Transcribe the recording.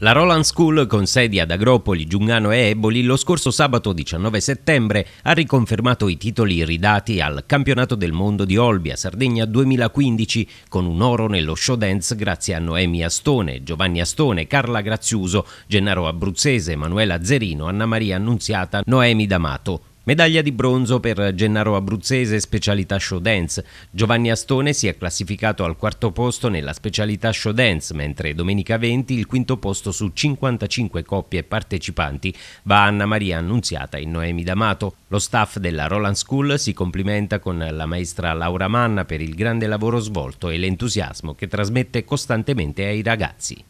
La Roland School, con sedi ad Agropoli, Giungano e Eboli, lo scorso sabato 19 settembre ha riconfermato i titoli ridati al Campionato del Mondo di Olbia Sardegna 2015 con un oro nello show dance grazie a Noemi Astone, Giovanni Astone, Carla Graziuso, Gennaro Abruzzese, Emanuela Zerino, Anna Maria Annunziata, Noemi D'Amato. Medaglia di bronzo per Gennaro Abruzzese, specialità show dance. Giovanni Astone si è classificato al quarto posto nella specialità show dance, mentre domenica 20 il quinto posto su 55 coppie partecipanti va a Anna Maria Annunziata in Noemi D'Amato. Lo staff della Roland School si complimenta con la maestra Laura Manna per il grande lavoro svolto e l'entusiasmo che trasmette costantemente ai ragazzi.